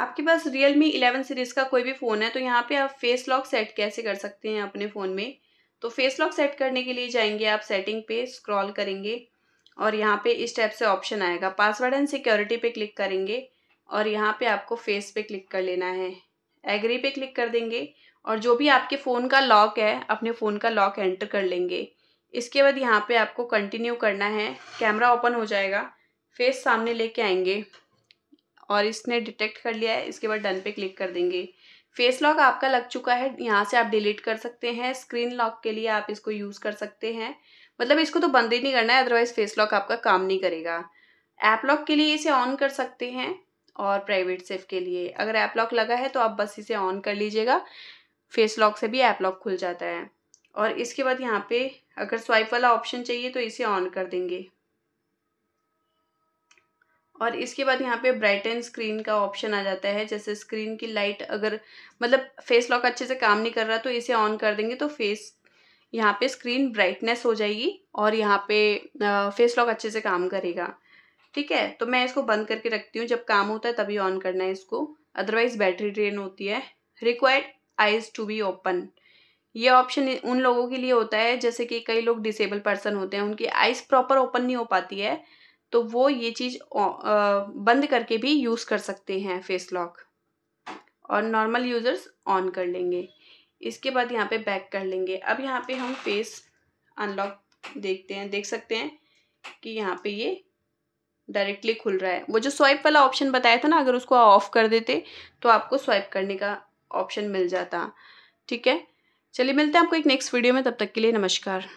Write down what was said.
आपके पास Realme eleven series का कोई भी फ़ोन है तो यहाँ पे आप फेस लॉक सेट कैसे कर सकते हैं अपने फ़ोन में तो फेस लॉक सेट करने के लिए जाएंगे आप सेटिंग पे स्क्रॉल करेंगे और यहाँ पे इस टाइप से ऑप्शन आएगा पासवर्ड एंड सिक्योरिटी पे क्लिक करेंगे और यहाँ पे आपको फेस पे क्लिक कर लेना है एग्री पे क्लिक कर देंगे और जो भी आपके फ़ोन का लॉक है अपने फ़ोन का लॉक एंटर कर लेंगे इसके बाद यहाँ पर आपको कंटिन्यू करना है कैमरा ओपन हो जाएगा फेस सामने लेके आएंगे और इसने डिटेक्ट कर लिया है इसके बाद डन पे क्लिक कर देंगे फेस लॉक आपका लग चुका है यहाँ से आप डिलीट कर सकते हैं स्क्रीन लॉक के लिए आप इसको यूज़ कर सकते हैं मतलब इसको तो बंद ही नहीं करना है अदरवाइज़ फेस लॉक आपका काम नहीं करेगा ऐप लॉक के लिए इसे ऑन कर सकते हैं और प्राइवेट सेफ के लिए अगर ऐप लॉक लगा है तो आप बस इसे ऑन कर लीजिएगा फेस लॉक से भी ऐप लॉक खुल जाता है और इसके बाद यहाँ पे अगर स्वाइप वाला ऑप्शन चाहिए तो इसे ऑन कर देंगे और इसके बाद यहाँ पे ब्राइट एंड स्क्रीन का ऑप्शन आ जाता है जैसे स्क्रीन की लाइट अगर मतलब फेस लॉक अच्छे से काम नहीं कर रहा तो इसे ऑन कर देंगे तो फेस यहाँ पे स्क्रीन ब्राइटनेस हो जाएगी और यहाँ पे फेस लॉक अच्छे से काम करेगा ठीक है तो मैं इसको बंद करके रखती हूँ जब काम होता है तभी ऑन करना है इसको अदरवाइज़ बैटरी ड्रेन होती है required eyes to be open ये ऑप्शन उन लोगों के लिए होता है जैसे कि कई लोग डिसेबल पर्सन होते हैं उनकी आइज़ प्रॉपर ओपन नहीं हो पाती है तो वो ये चीज़ बंद करके भी यूज़ कर सकते हैं फेस लॉक और नॉर्मल यूज़र्स ऑन कर लेंगे इसके बाद यहाँ पे बैक कर लेंगे अब यहाँ पे हम फेस अनलॉक देखते हैं देख सकते हैं कि यहाँ पे ये डायरेक्टली खुल रहा है वो जो स्वाइप वाला ऑप्शन बताया था ना अगर उसको ऑफ कर देते तो आपको स्वाइप करने का ऑप्शन मिल जाता ठीक है चलिए मिलते हैं आपको एक नेक्स्ट वीडियो में तब तक के लिए नमस्कार